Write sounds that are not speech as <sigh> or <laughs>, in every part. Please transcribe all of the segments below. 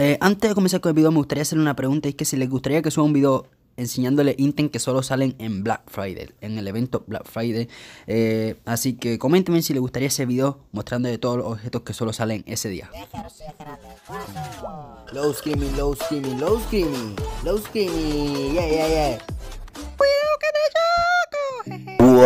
Eh, antes de comenzar con el video me gustaría hacerle una pregunta, es que si les gustaría que suba un video enseñándole Intent que solo salen en Black Friday, en el evento Black Friday. Eh, así que coméntenme si les gustaría ese video mostrando todos los objetos que solo salen ese día. Low screaming, low screaming, low screaming, low screaming, yeah, yeah, yeah. ¡Cuidado que te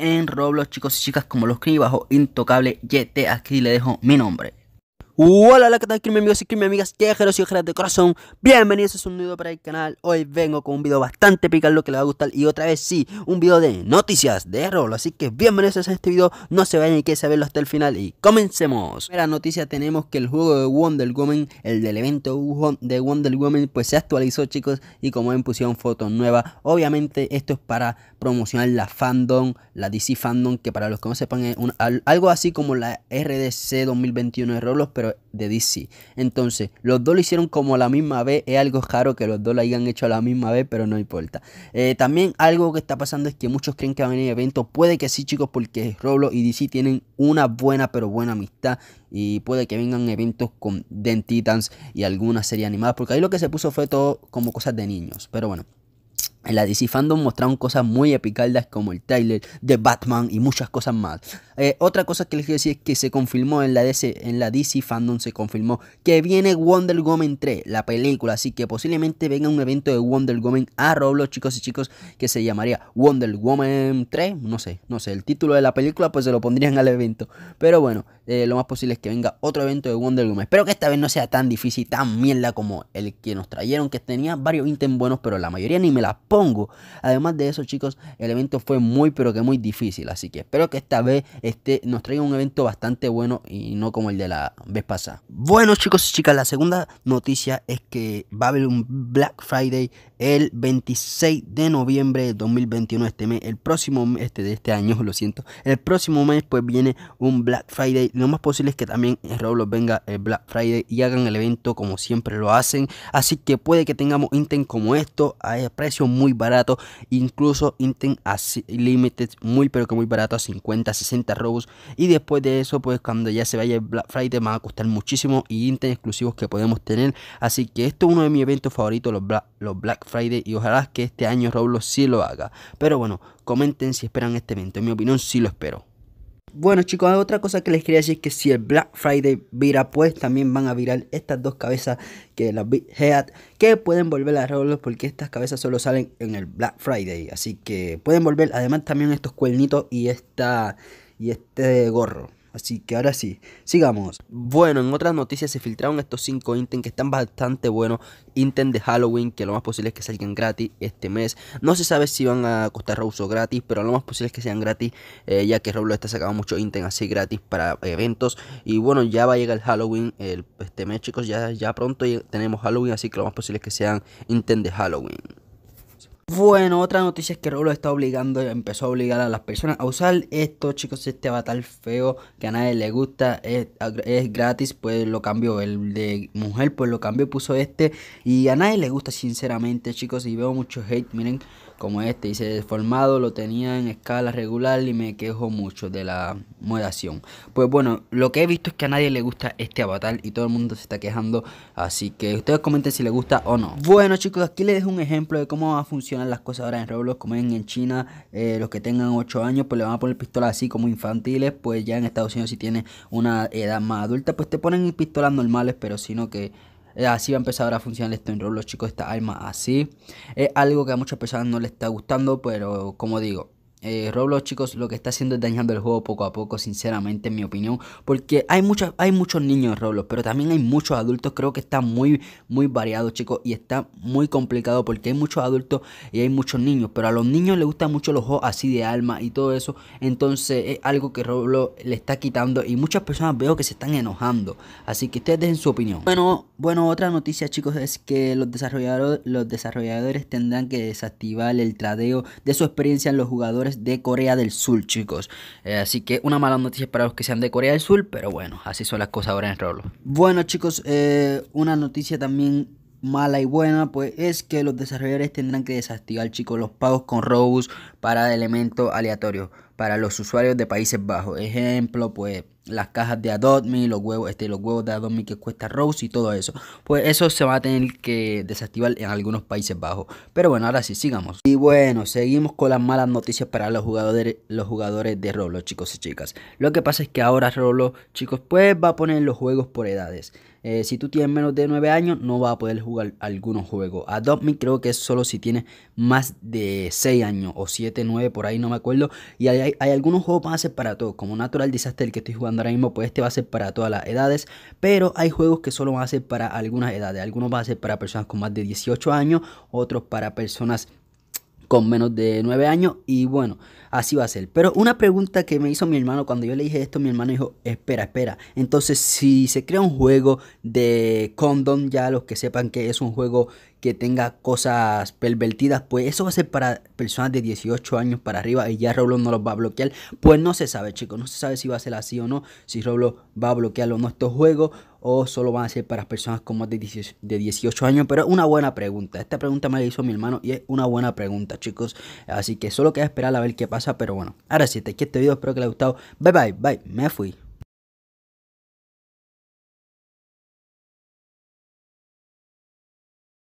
en Roblox, chicos y chicas, como lo escribí bajo Intocable YT. Aquí le dejo mi nombre. Hola, la que tal, crimen amigos y crimen amigas, quejeros y ojeras de corazón? Bienvenidos a un nuevo para el canal. Hoy vengo con un video bastante picante que les va a gustar. Y otra vez, sí, un video de noticias de rol. Así que bienvenidos a este video. No se vayan y que saberlo hasta el final. Y comencemos. Primera noticia: tenemos que el juego de Wonder Woman, el del evento de Wonder Woman, pues se actualizó, chicos. Y como ven, pusieron fotos nuevas. Obviamente, esto es para promocionar la fandom, la DC fandom, que para los que no sepan, es algo así como la RDC 2021 de Roblox, pero de, DC. Entonces, los dos lo hicieron como a la misma vez. Es algo raro que los dos lo hayan hecho a la misma vez, pero no importa. Eh, también algo que está pasando es que muchos creen que va a venir eventos. Puede que sí, chicos, porque Roblox y DC tienen una buena, pero buena amistad. Y puede que vengan eventos con Dentitans Titans y alguna serie animada. Porque ahí lo que se puso fue todo como cosas de niños. Pero bueno. En la DC Fandom mostraron cosas muy epicaldas como el trailer de Batman y muchas cosas más. Eh, otra cosa que les quiero decir es que se confirmó en la, DC, en la DC Fandom, se confirmó que viene Wonder Woman 3, la película. Así que posiblemente venga un evento de Wonder Woman a Roblox, chicos y chicos, que se llamaría Wonder Woman 3. No sé, no sé, el título de la película pues se lo pondrían al evento. Pero bueno, eh, lo más posible es que venga otro evento de Wonder Woman. Espero que esta vez no sea tan difícil, tan mierda como el que nos trajeron, que tenía varios ítems buenos, pero la mayoría ni me las pongo Además de eso, chicos, el evento fue muy, pero que muy difícil. Así que espero que esta vez este, nos traiga un evento bastante bueno y no como el de la vez pasada. Bueno, chicos y chicas, la segunda noticia es que va a haber un Black Friday el 26 de noviembre de 2021 este mes, el próximo mes este, de este año, <laughs> lo siento. El próximo mes pues viene un Black Friday. Lo más posible es que también Roblox venga el Black Friday y hagan el evento como siempre lo hacen. Así que puede que tengamos intent como esto a precios muy muy barato. Incluso Intent Limited muy pero que muy barato a 50, 60 robos. Y después de eso, pues cuando ya se vaya el Black Friday va a costar muchísimo y Intent exclusivos que podemos tener. Así que esto es uno de mis eventos favoritos, los Black, los Black Friday. Y ojalá que este año Roblox sí lo haga. Pero bueno, comenten si esperan este evento. En mi opinión, sí lo espero. Bueno chicos, otra cosa que les quería decir es que si el Black Friday vira, pues también van a virar estas dos cabezas que las Big Head, que pueden volver a rolos porque estas cabezas solo salen en el Black Friday. Así que pueden volver, además también estos cuernitos y, esta, y este gorro. Así que ahora sí, sigamos. Bueno, en otras noticias se filtraron estos 5 intent que están bastante buenos. Intent de Halloween que lo más posible es que salgan gratis este mes. No se sabe si van a costar reuso gratis, pero lo más posible es que sean gratis, eh, ya que Roblox está sacando mucho intent así gratis para eventos. Y bueno, ya va a llegar el Halloween el, este mes, chicos. Ya, ya pronto tenemos Halloween, así que lo más posible es que sean intent de Halloween. Bueno, otra noticia es que Rolo está obligando, empezó a obligar a las personas a usar esto, chicos, este avatar feo que a nadie le gusta, es, gratis, pues lo cambió, el de mujer, pues lo cambió, puso este, y a nadie le gusta, sinceramente, chicos, y veo mucho hate, miren, como este, dice deformado, lo tenía en escala regular y me quejo mucho de la Modación, Pues bueno, lo que he visto es que a nadie le gusta este avatar y todo el mundo se está quejando, así que ustedes comenten si les gusta o no. Bueno, chicos, aquí les dejo un ejemplo de cómo va a funcionar las cosas ahora en Roblox, como en, en China, eh, los que tengan 8 años, pues le van a poner pistolas así como infantiles, pues ya en Estados Unidos si tienes una edad más adulta, pues te ponen pistolas normales, pero sino que eh, Así va a empezar a funcionar esto en Roblox, chicos, esta arma así. Es algo que a muchas personas no les está gustando, pero como digo, eh, Roblox, chicos, lo que está haciendo es dañando el juego poco a poco, sinceramente, en mi opinión. Porque hay, muchos, hay muchos niños en Roblox, pero también hay muchos adultos. Creo que está muy, muy variado, chicos, y está muy complicado porque hay muchos adultos y hay muchos niños. Pero a los niños les gustan mucho los juegos así de alma y todo eso. Entonces es algo que Roblox le está quitando y muchas personas veo que se están enojando. Así que ustedes dejen su opinión. Bueno, bueno otra noticia, chicos, es que los desarrolladores, los desarrolladores tendrán que desactivar el tradeo de su experiencia en los jugadores de Corea del Sur, chicos. Eh, así que una mala noticia para los que sean de Corea del Sur, pero bueno, así son las cosas ahora en el Bueno, chicos, eh, una noticia también mala y buena, pues es que los desarrolladores tendrán que desactivar, chicos, los pagos con Robux para elementos aleatorios para los usuarios de Países Bajos. Ejemplo, pues las cajas de adobe los huevos, este, los huevos de adobe que cuesta Rose y todo eso. Pues eso se va a tener que desactivar en algunos Países Bajos. Pero bueno, ahora sí, sigamos. Y bueno, seguimos con las malas noticias para los jugadores, los jugadores de Roblox, chicos y chicas. Lo que pasa es que ahora Roblox, chicos, pues va a poner los juegos por edades. Eh, si tú tienes menos de 9 años, no vas a poder jugar algunos juegos. Adopt Me creo que es solo si tienes más de 6 años o 7, 9, por ahí no me acuerdo. Y hay, algunos juegos que van a ser para todos, como Natural Disaster, que estoy jugando ahora mismo, pues este va a ser para todas las edades. Pero hay juegos que solo van a ser para algunas edades. Algunos van a ser para personas con más de 18 años, otros para personas con menos de 9 años y bueno, así va a ser. Pero una pregunta que me hizo mi hermano cuando yo le dije esto, mi hermano dijo, espera, espera. Entonces, si se crea un juego de condom, ya los que sepan que es un juego que tenga cosas pervertidas, pues eso va a ser para personas de 18 años para arriba y ya Roblox no los va a bloquear. Pues no se sabe, chicos, no se sabe si va a ser así o no, si Roblox va a bloquear o no estos juegos o solo van a ser para personas con más de 18, de años, pero una buena pregunta. Esta pregunta me la hizo mi hermano y es una buena pregunta, chicos. Así que solo queda esperar a ver qué pasa, pero bueno. Ahora sí, te este video, espero que les haya gustado. Bye bye, bye, me fui.